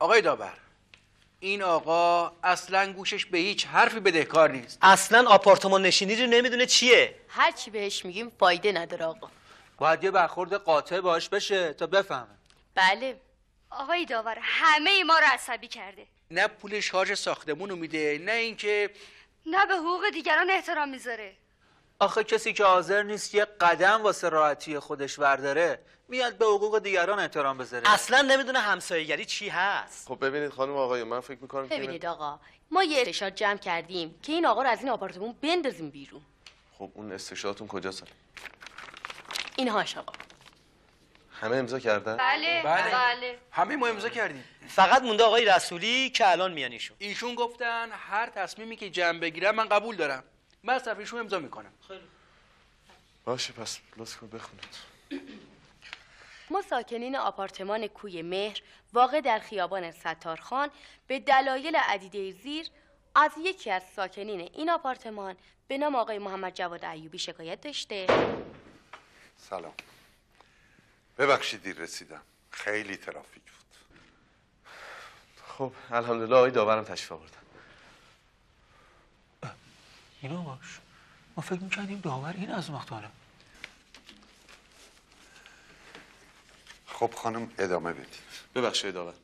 آقای داور این آقا اصلا گوشش به هیچ حرفی بدهکار نیست اصلا آپارتمان نشینی رو نمیدونه چیه هرچی بهش میگیم فایده نداره آقا باید یه برخورد قاطع باش بشه تا بفهمه بله آقای داور همه ما رو عصبی کرده نه پول شارژ ساختمون رو میده نه اینکه نه به حقوق دیگران احترام میذاره آخه کسی که حاضر نیست یه قدم واسه راحتی خودش ورداره میاد به حقوق دیگران احترام بذاره اصلا نمیدونه همسایگری چی هست خب ببینید خانم آقای من فکر میکنم ببینید آقا ما یه استشاد جمع کردیم که این آقا رو از این آپارتمون بندازیم بیرون خب اون استشادتون کجاست این هاش آقا همه امضا کردن بله. بله بله, همه ما امضا کردیم فقط مونده آقای رسولی که الان میانیشون ایشون گفتن هر تصمیمی که جمع بگیرم من قبول دارم من از امضا میکنم خیلی باشه پس لطف کن بخونید ما ساکنین آپارتمان کوی مهر واقع در خیابان ستارخان به دلایل عدیده زیر از یکی از ساکنین این آپارتمان به نام آقای محمد جواد ایوبی شکایت داشته سلام ببخشید دیر رسیدم خیلی ترافیک بود خب الحمدلله آقای داورم تشریف بردم اینا باش ما فکر میکنیم داور این از مختاره خب خانم ادامه بدید ببخشید داور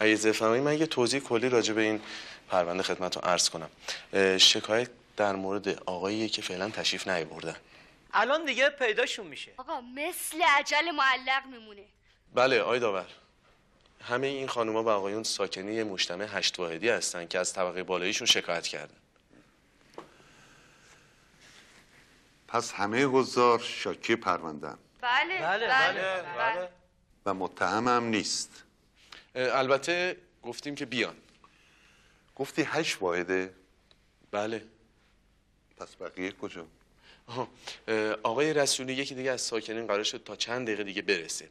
اگه زفرمایی من یه توضیح کلی راجع به این پرونده خدمت رو عرض کنم شکایت در مورد آقایی که فعلا تشریف بردن الان دیگه پیداشون میشه آقا مثل عجل معلق میمونه بله آی داور همه این خانوما و آقایون ساکنی مجتمع هشت واحدی هستن که از طبقه بالاییشون شکایت کردن پس همه حضار شاکی پروندن بله، بله،, بله بله بله, بله. و متهم هم نیست البته گفتیم که بیان گفتی هشت واحده بله پس بقیه کجا آقای رسولی یکی دیگه از ساکنین قرار شد تا چند دقیقه دیگه برسه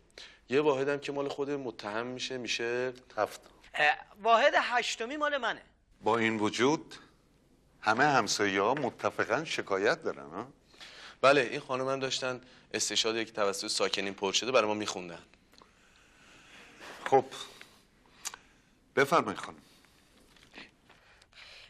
یه واحدم که مال خود متهم میشه میشه هفت واحد هشتمی مال منه با این وجود همه همسایه ها متفقا شکایت دارن ها بله این خانم هم داشتن استشاد یک توسط ساکنین پر شده برای ما میخوندن خب بفرمایید خانم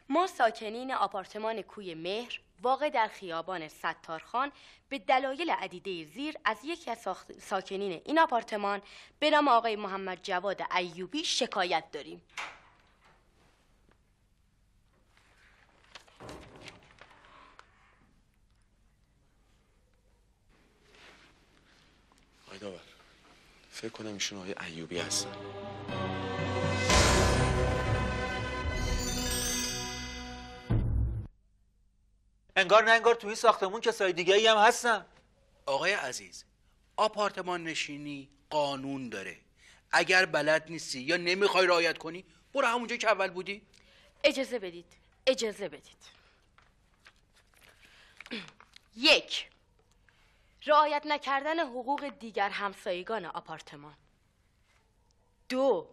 ما ساکنین آپارتمان کوی مهر واقع در خیابان ستارخان به دلایل عدیده زیر از یکی از ساکنین این آپارتمان به نام آقای محمد جواد ایوبی شکایت داریم فکر کنم ایشون آقای ایوبی هستن انگار نه انگار توی ساختمون کسای دیگه ای هم هستن آقای عزیز آپارتمان نشینی قانون داره اگر بلد نیستی یا نمیخوای رعایت کنی برو همونجا که اول بودی اجازه بدید اجازه بدید یک رعایت نکردن حقوق دیگر همسایگان آپارتمان دو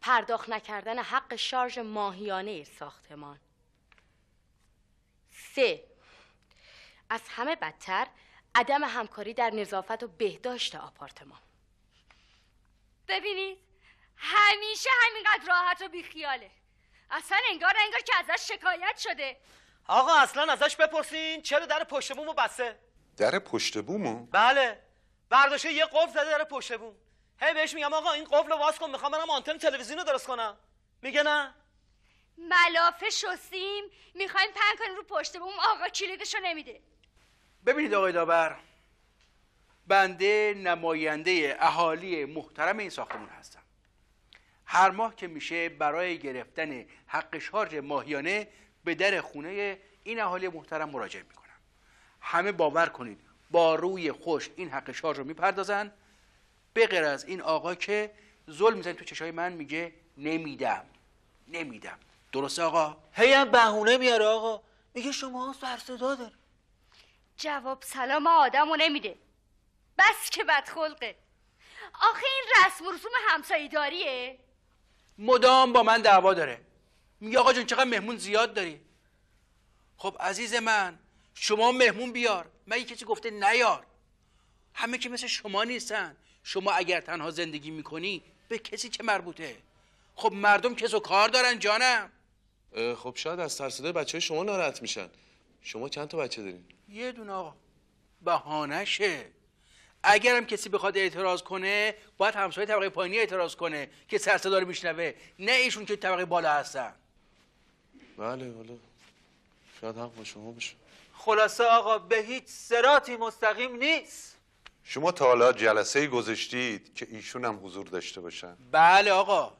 پرداخت نکردن حق شارژ ماهیانه ساختمان سه از همه بدتر عدم همکاری در نظافت و بهداشت آپارتمان ببینید همیشه همینقدر راحت و بیخیاله اصلا انگار انگار که ازش شکایت شده آقا اصلا ازش بپرسین چرا در پشت و بسته در پشت بومو بله برداشته یه قفل زده در پشت بوم هی بهش میگم آقا این قفل رو واس کن میخوام برم آنتن تلویزیون رو درست کنم میگه نه ملافه شستیم میخوایم پن کنیم رو پشت بوم آقا کلیدشو نمیده ببینید آقای داور بنده نماینده اهالی محترم این ساختمون هستم هر ماه که میشه برای گرفتن حق شارج ماهیانه به در خونه این اهالی محترم مراجعه میکنم همه باور کنید با روی خوش این حق شارژ رو میپردازن به غیر از این آقا که ظلم میزنید تو چشای من میگه نمیدم نمیدم درسته آقا هی هم بهونه میاره آقا میگه شما سر صدا داره جواب سلام آدمو نمیده بس که بدخلقه آخه این رسم و رسوم همساییداریه داریه مدام با من دعوا داره میگه آقا جون چقدر مهمون زیاد داری خب عزیز من شما مهمون بیار مگه کسی گفته نیار همه که مثل شما نیستن شما اگر تنها زندگی میکنی به کسی چه مربوطه خب مردم کس و کار دارن جانم خب شاید از ترس بچه شما ناراحت میشن شما چند تا بچه دارین یه دونه آقا بهانشه اگرم کسی بخواد اعتراض کنه باید همسایه طبقه پایینی اعتراض کنه که سرسده داره میشنوه نه ایشون که طبقه بالا هستن بله بله شاید هم با شما باشه خلاصه آقا به هیچ سراتی مستقیم نیست شما تا حالا جلسه گذاشتید که ایشون هم حضور داشته باشن بله آقا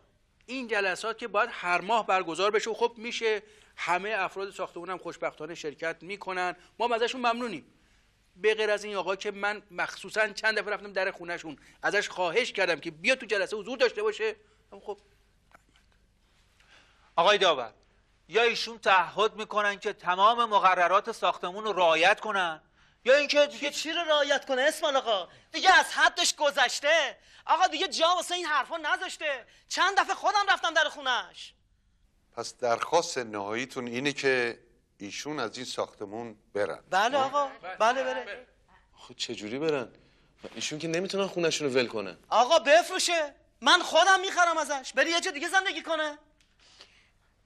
این جلسات که باید هر ماه برگزار بشه خب میشه همه افراد ساختمون هم خوشبختانه شرکت میکنن ما ازشون ممنونیم به غیر از این آقا که من مخصوصا چند دفعه رفتم در خونهشون ازش خواهش کردم که بیا تو جلسه حضور داشته باشه خب آقای داور یا ایشون تعهد میکنن که تمام مقررات ساختمون رو رعایت کنن یا اینکه دیگه چی رو رعایت کنه اسم آقا دیگه از حدش گذشته آقا دیگه جا واسه این حرفا نذاشته چند دفعه خودم رفتم در خونش پس درخواست نهاییتون اینه که ایشون از این ساختمون برن بله آقا بله بره خود خب جوری برن ایشون که نمیتونن خونشون رو ول کنه آقا بفروشه من خودم میخرم ازش بری یه جا دیگه زندگی کنه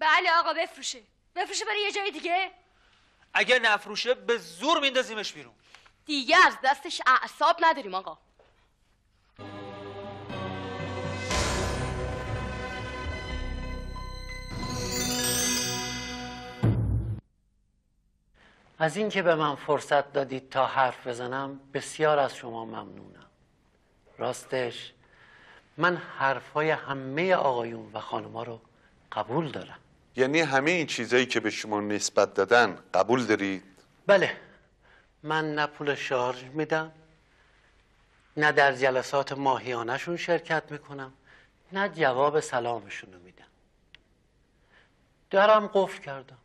بله آقا بفروشه بفروشه برای یه جای دیگه اگه نفروشه به زور میندازیمش بیرون دیگه از دستش اعصاب نداریم آقا از اینکه به من فرصت دادید تا حرف بزنم بسیار از شما ممنونم راستش من حرفهای همه آقایون و خانما رو قبول دارم یعنی همه این چیزهایی که به شما نسبت دادن قبول دارید؟ بله من نه پول شارژ میدم نه در جلسات ماهیانشون شرکت میکنم نه جواب سلامشون رو میدم درم قفل کردم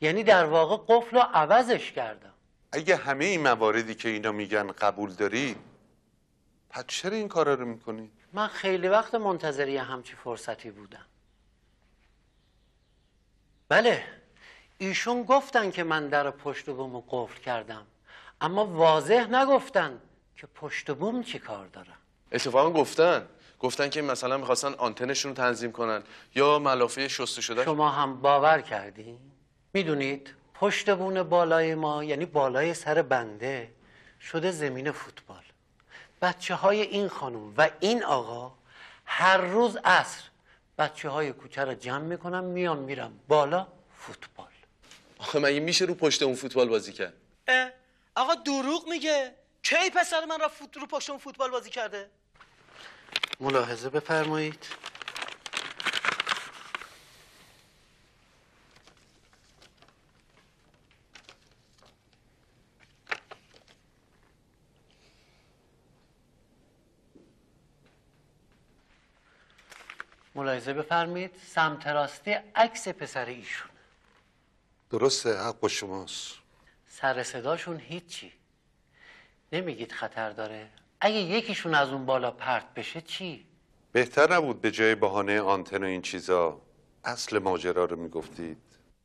یعنی در واقع قفل رو عوضش کردم اگه همه این مواردی که اینا میگن قبول دارید پس چرا این کارا رو میکنی؟ من خیلی وقت منتظری همچی فرصتی بودم بله ایشون گفتن که من در پشت بوم قفل کردم اما واضح نگفتن که پشت بوم چی کار دارم اتفاقا گفتن گفتن که مثلا میخواستن آنتنشون رو تنظیم کنن یا ملافه شسته شده شما هم باور کردی؟ میدونید پشت بونه بالای ما یعنی بالای سر بنده شده زمین فوتبال بچه های این خانم و این آقا هر روز عصر بچه های کوچه رو جمع میکنم میام میرم بالا فوتبال آخه مگه میشه رو پشت اون فوتبال بازی کرد اه آقا دروغ میگه کی پسر من را فوت... رو پشت اون فوتبال بازی کرده ملاحظه بفرمایید ملاحظه بفرمید سمت راستی عکس پسر ایشون درسته حق با شماست سر صداشون هیچی نمیگید خطر داره اگه یکیشون از اون بالا پرت بشه چی؟ بهتر نبود به جای بهانه آنتن و این چیزا اصل ماجرا رو میگفتید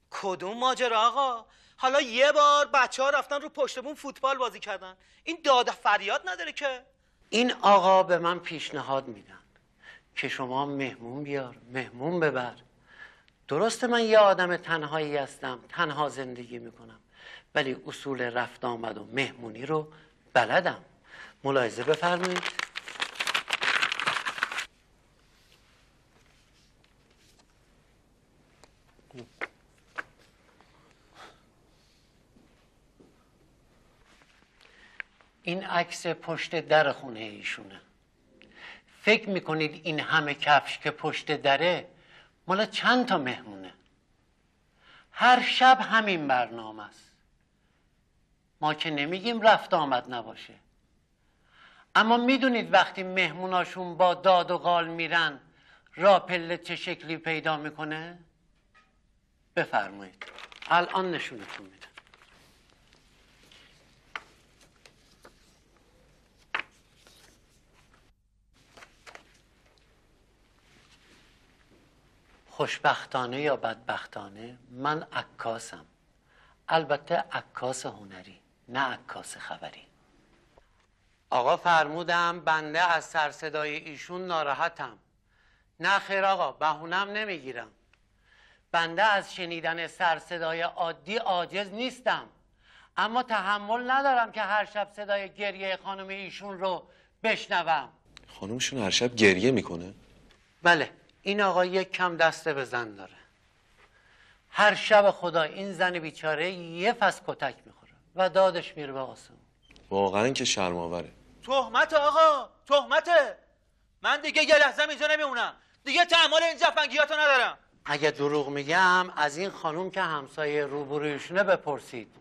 کدوم ماجرا آقا؟ حالا یه بار بچه ها رفتن رو پشت بون فوتبال بازی کردن این داده فریاد نداره که این آقا به من پیشنهاد میدم که شما مهمون بیار مهمون ببر درسته من یه آدم تنهایی هستم تنها زندگی میکنم ولی اصول رفت آمد و مهمونی رو بلدم ملاحظه بفرمایید این عکس پشت در خونه ایشونه فکر میکنید این همه کفش که پشت دره مالا چند تا مهمونه هر شب همین برنامه است ما که نمیگیم رفت آمد نباشه اما میدونید وقتی مهموناشون با داد و قال میرن را پله چه شکلی پیدا میکنه؟ بفرمایید الان نشونتون میدم خوشبختانه یا بدبختانه من عکاسم البته عکاس هنری نه عکاس خبری آقا فرمودم بنده از سرصدای ایشون ناراحتم نه خیر آقا بهونم نمیگیرم بنده از شنیدن سرصدای عادی عاجز نیستم اما تحمل ندارم که هر شب صدای گریه خانم ایشون رو بشنوم خانمشون هر شب گریه میکنه؟ بله این آقا یک کم دسته به زن داره هر شب خدا این زن بیچاره یه فس کتک میخوره و دادش میره به آسمون واقعا که شرم آوره تهمت آقا تهمته من دیگه یه لحظه اینجا نمیمونم دیگه تعمال این جفنگیاتو ندارم اگه دروغ میگم از این خانم که همسایه روبرویشونه بپرسید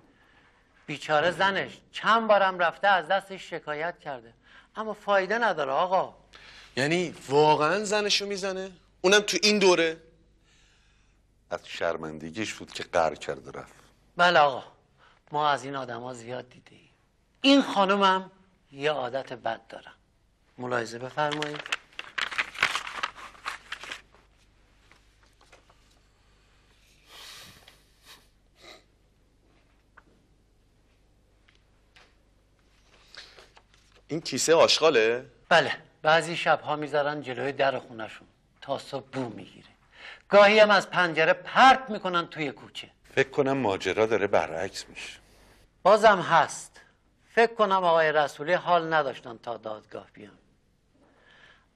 بیچاره زنش چند بارم رفته از دستش شکایت کرده اما فایده نداره آقا یعنی واقعا زنشو میزنه اونم تو این دوره از شرمندگیش بود که قر کرده رفت بله آقا ما از این آدما زیاد دیدیم این خانمم یه عادت بد دارم ملاحظه بفرمایید این کیسه آشغاله؟ بله بعضی شبها میذارن جلوی در خونشون تا صبح بو میگیره گاهی هم از پنجره پرت میکنن توی کوچه فکر کنم ماجرا داره برعکس میشه بازم هست فکر کنم آقای رسولی حال نداشتن تا دادگاه بیان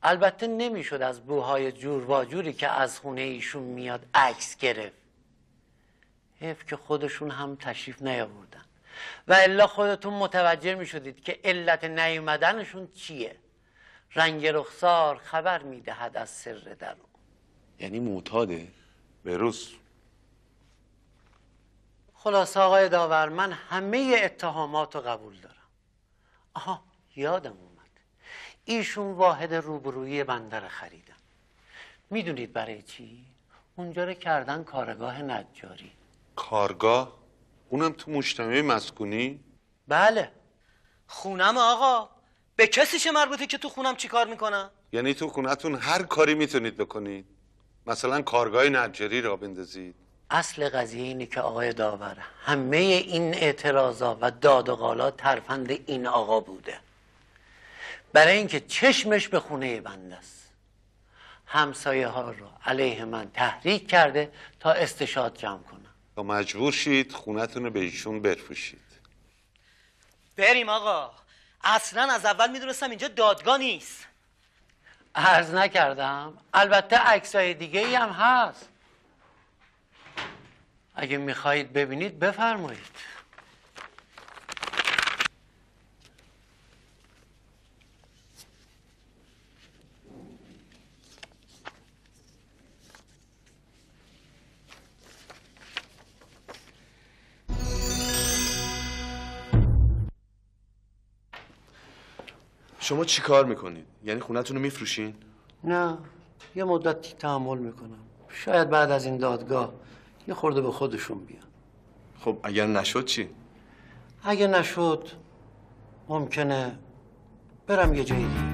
البته نمیشد از بوهای جور با جوری که از خونه ایشون میاد عکس گرفت حیف که خودشون هم تشریف نیاوردن و الا خودتون متوجه میشدید که علت نیومدنشون چیه رنگ رخسار خبر میدهد از سر درو یعنی معتاده؟ بروز خلاص آقای داور من همه اتهامات رو قبول دارم آها یادم اومد ایشون واحد روبرویی بندر خریدن میدونید برای چی؟ اونجا رو کردن کارگاه نجاری کارگاه؟ اونم تو مجتمع مسکونی؟ بله خونم آقا به کسی چه مربوطه که تو خونم چیکار میکنم یعنی تو خونتون هر کاری میتونید بکنید مثلا کارگاه نجری را بندازید اصل قضیه اینه که آقای داور همه این اعتراضا و داد و قالا ترفند این آقا بوده برای اینکه چشمش به خونه بنده است همسایه ها رو علیه من تحریک کرده تا استشاد جمع کنم تا مجبور شید خونتون رو به ایشون بریم آقا اصلا از اول میدونستم اینجا دادگاه نیست عرض نکردم البته عکسای دیگه ای هم هست اگه میخواهید ببینید بفرمایید شما چی کار میکنید؟ یعنی خونتون رو میفروشین؟ نه یه مدتی تحمل میکنم شاید بعد از این دادگاه یه خورده به خودشون بیان خب اگر نشد چی؟ اگر نشد ممکنه برم یه جایی دیگه